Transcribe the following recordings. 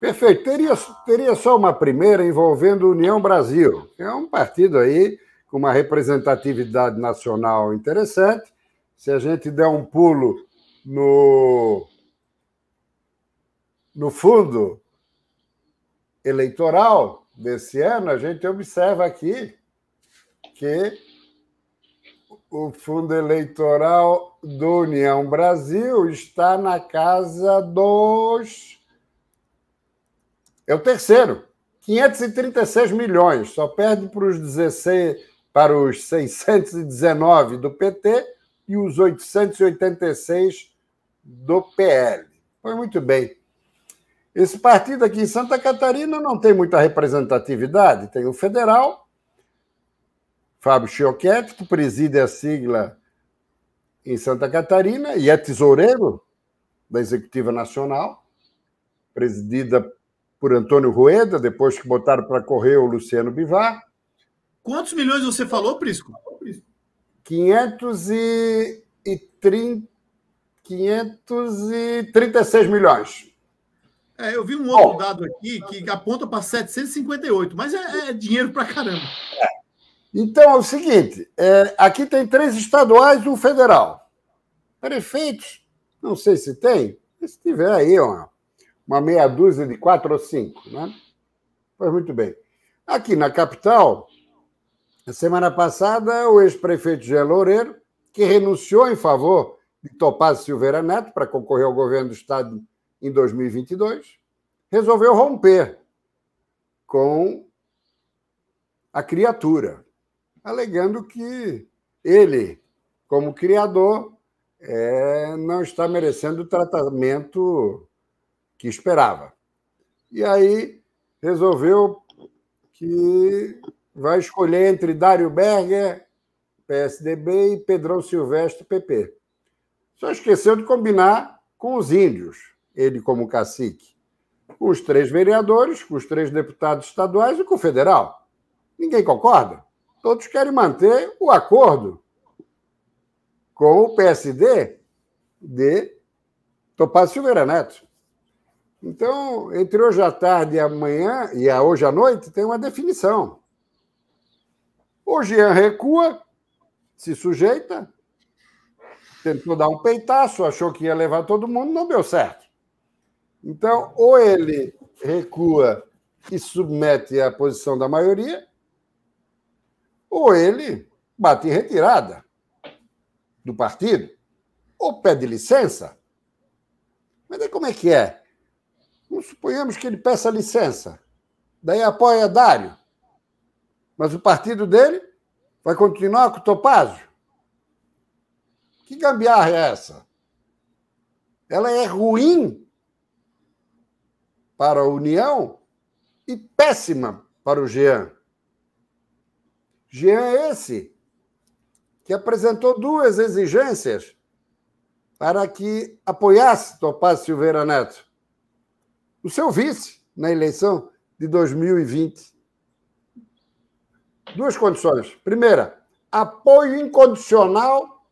Perfeito. Teria, teria só uma primeira envolvendo União Brasil, é um partido aí com uma representatividade nacional interessante. Se a gente der um pulo no, no fundo eleitoral desse ano, a gente observa aqui que o fundo eleitoral do União Brasil está na casa dos é o terceiro. 536 milhões, só perde para os 16, para os 619 do PT e os 886 do PL. Foi muito bem. Esse partido aqui em Santa Catarina não tem muita representatividade, tem o federal, Fábio Chioquete, que preside a sigla em Santa Catarina e é tesoureiro da Executiva Nacional, presidida por Antônio Rueda, depois que botaram para correr o Luciano Bivar. Quantos milhões você falou, Prisco? 536 milhões. É, eu vi um outro Bom, dado aqui que aponta para 758, mas é, é dinheiro para caramba. É. Então é o seguinte: é, aqui tem três estaduais e um federal. Prefeitos, não sei se tem, se tiver aí, ó, uma meia dúzia de quatro ou cinco, né? Pois muito bem. Aqui na capital, semana passada, o ex-prefeito Gé Loureiro, que renunciou em favor de Topaz Silveira Neto para concorrer ao governo do Estado em 2022, resolveu romper com a criatura, alegando que ele, como criador, é, não está merecendo o tratamento que esperava. E aí resolveu que vai escolher entre Dário Berger, PSDB, e Pedrão Silvestre, PP. Só esqueceu de combinar com os índios, ele como cacique, com os três vereadores, com os três deputados estaduais e com o federal. Ninguém concorda? Todos querem manter o acordo com o PSD de Topaz Silveira Neto. Então, entre hoje à tarde e amanhã, e a hoje à noite, tem uma definição. O Jean é recua, se sujeita, tentou dar um peitaço, achou que ia levar todo mundo, não deu certo. Então, ou ele recua e submete à posição da maioria, ou ele bate em retirada do partido, ou pede licença. Mas aí como é que é? suponhamos que ele peça licença, daí apoia Dário, mas o partido dele vai continuar com o Topázio? Que gambiarra é essa? Ela é ruim para a União e péssima para o Jean. Jean é esse que apresentou duas exigências para que apoiasse Topazio Silveira Neto o seu vice na eleição de 2020. Duas condições. Primeira, apoio incondicional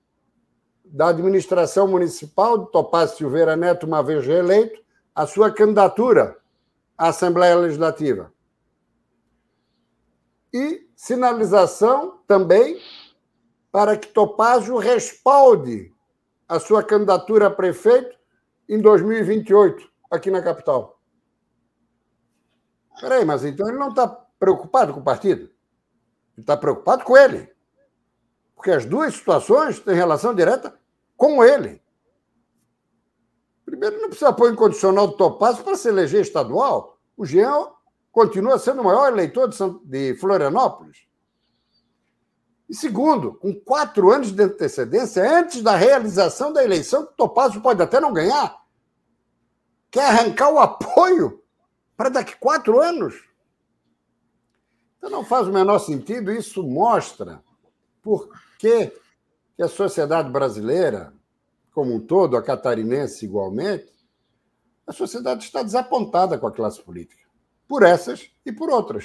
da administração municipal de Topaz Silveira Neto, uma vez reeleito, à sua candidatura à Assembleia Legislativa. E sinalização também para que Topazio respalde a sua candidatura a prefeito em 2028 aqui na capital. Peraí, mas então ele não está preocupado com o partido? Ele está preocupado com ele. Porque as duas situações têm relação direta com ele. Primeiro, não precisa pôr incondicional do Topaz para se eleger estadual. O Jean continua sendo o maior eleitor de Florianópolis. E segundo, com quatro anos de antecedência, antes da realização da eleição, o Topazio pode até não ganhar, quer arrancar o apoio para daqui quatro anos. Então não faz o menor sentido, isso mostra por que a sociedade brasileira, como um todo, a catarinense igualmente, a sociedade está desapontada com a classe política, por essas e por outras.